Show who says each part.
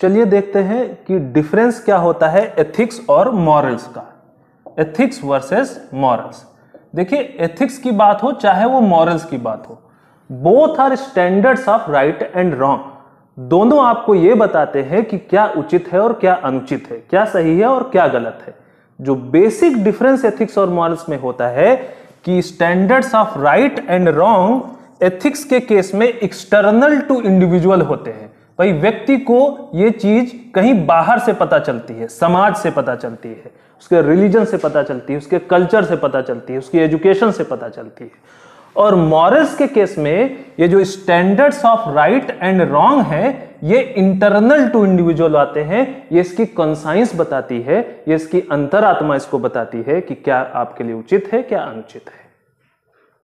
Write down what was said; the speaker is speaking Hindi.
Speaker 1: तो चलिए देखते हैं कि डिफरेंस क्या होता है एथिक्स और मॉरल्स का एथिक्स वर्सेस मॉरल्स देखिए एथिक्स की बात हो चाहे वो मॉरल्स की बात हो both are standards of right and wrong दोनों आपको ये बताते हैं कि क्या उचित है और क्या अनुचित है क्या सही है और क्या गलत है जो बेसिक डिफरेंस एथिक्स और मॉरल्स में होता है कि standards of right and wrong ethics के केस में एक्सटर्नल टू इंडिविजुअल होते हैं भाई व्यक्ति को ये चीज कहीं बाहर से पता चलती है समाज से पता चलती है उसके रिलीजन से पता चलती है उसके कल्चर से पता चलती है उसकी एजुकेशन से पता चलती है और मॉरल्स के केस में ये जो standards of right and wrong है ये इंटरनल टू इंडिविजुअल आते हैं ये इसकी कॉन्साइंस बताती है ये इसकी अंतरात्मा इसको बताती है कि क्या आपके लिए उचित है क्या अनुचित है